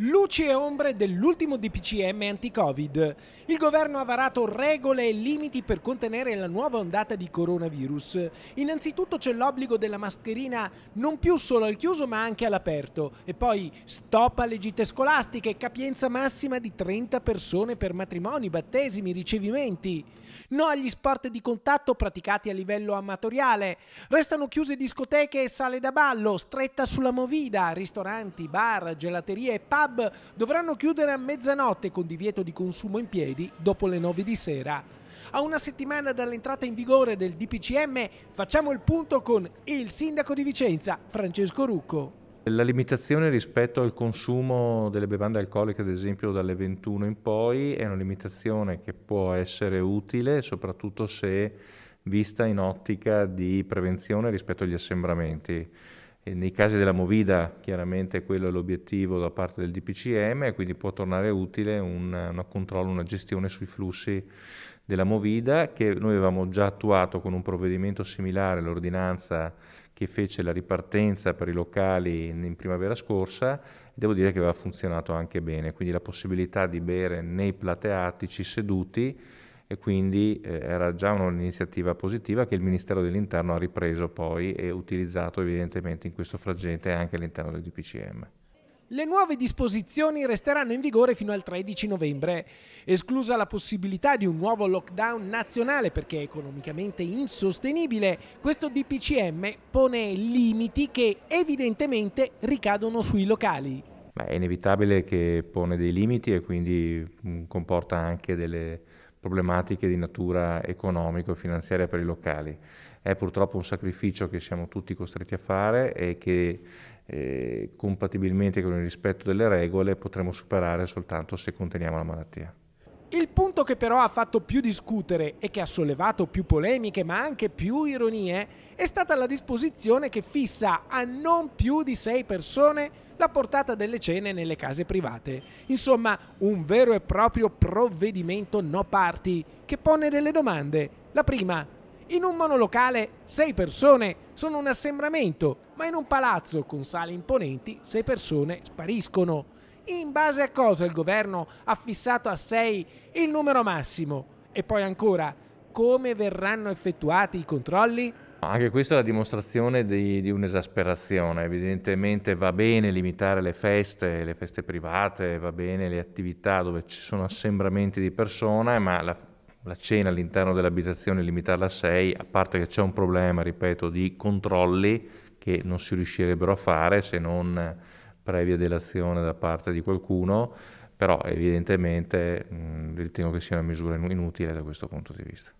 Luci e ombre dell'ultimo DPCM anti-Covid. Il governo ha varato regole e limiti per contenere la nuova ondata di coronavirus. Innanzitutto c'è l'obbligo della mascherina non più solo al chiuso ma anche all'aperto e poi stop alle gite scolastiche, capienza massima di 30 persone per matrimoni, battesimi, ricevimenti. No agli sport di contatto praticati a livello amatoriale. Restano chiuse discoteche e sale da ballo, stretta sulla movida, ristoranti, bar, gelaterie e pub pub dovranno chiudere a mezzanotte con divieto di consumo in piedi dopo le 9 di sera. A una settimana dall'entrata in vigore del DPCM facciamo il punto con il sindaco di Vicenza, Francesco Rucco. La limitazione rispetto al consumo delle bevande alcoliche, ad esempio dalle 21 in poi, è una limitazione che può essere utile soprattutto se vista in ottica di prevenzione rispetto agli assembramenti. E nei casi della Movida chiaramente quello è l'obiettivo da parte del DPCM quindi può tornare utile un, controllo, una gestione sui flussi della Movida che noi avevamo già attuato con un provvedimento similare, l'ordinanza che fece la ripartenza per i locali in primavera scorsa, devo dire che aveva funzionato anche bene, quindi la possibilità di bere nei plateatici seduti e quindi eh, era già un'iniziativa positiva che il Ministero dell'Interno ha ripreso poi e utilizzato evidentemente in questo frangente anche all'interno del DPCM. Le nuove disposizioni resteranno in vigore fino al 13 novembre, esclusa la possibilità di un nuovo lockdown nazionale perché è economicamente insostenibile. Questo DPCM pone limiti che evidentemente ricadono sui locali. Beh, è inevitabile che pone dei limiti e quindi mm, comporta anche delle, problematiche di natura economico e finanziaria per i locali. È purtroppo un sacrificio che siamo tutti costretti a fare e che eh, compatibilmente con il rispetto delle regole potremo superare soltanto se conteniamo la malattia. Il punto che però ha fatto più discutere e che ha sollevato più polemiche ma anche più ironie è stata la disposizione che fissa a non più di sei persone la portata delle cene nelle case private. Insomma, un vero e proprio provvedimento no party che pone delle domande. La prima, in un monolocale sei persone sono un assembramento, ma in un palazzo con sale imponenti sei persone spariscono in base a cosa il governo ha fissato a 6 il numero massimo? E poi ancora, come verranno effettuati i controlli? Anche questa è la dimostrazione di, di un'esasperazione. Evidentemente va bene limitare le feste, le feste private, va bene le attività dove ci sono assembramenti di persone, ma la, la cena all'interno dell'abitazione limitarla a 6, a parte che c'è un problema, ripeto, di controlli che non si riuscirebbero a fare se non previa delazione da parte di qualcuno, però evidentemente mh, mm, ritengo che sia una misura inutile da questo punto di vista.